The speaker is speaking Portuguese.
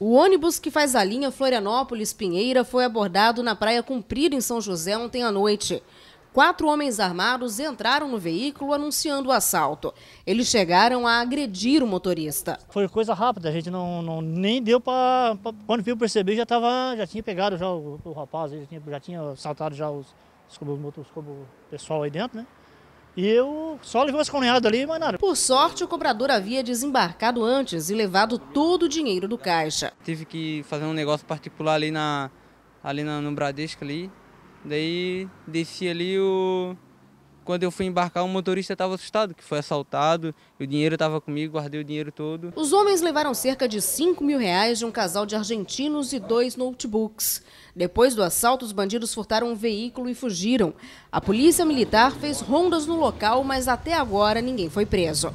O ônibus que faz a linha Florianópolis-Pinheira foi abordado na Praia Cumprida, em São José, ontem à noite. Quatro homens armados entraram no veículo anunciando o assalto. Eles chegaram a agredir o motorista. Foi coisa rápida, a gente não, não nem deu para. Quando viu perceber, já, tava, já tinha pegado já o, o rapaz, já tinha, já tinha assaltado já os, os, os, os, pessoal aí dentro, né? E eu só levei umas cunhadas ali, mas nada. Por sorte, o cobrador havia desembarcado antes e levado todo o dinheiro do caixa. Tive que fazer um negócio particular ali na ali no Bradesco ali. Daí desci ali o quando eu fui embarcar, o motorista estava assustado, que foi assaltado, o dinheiro estava comigo, guardei o dinheiro todo. Os homens levaram cerca de 5 mil reais de um casal de argentinos e dois notebooks. Depois do assalto, os bandidos furtaram um veículo e fugiram. A polícia militar fez rondas no local, mas até agora ninguém foi preso.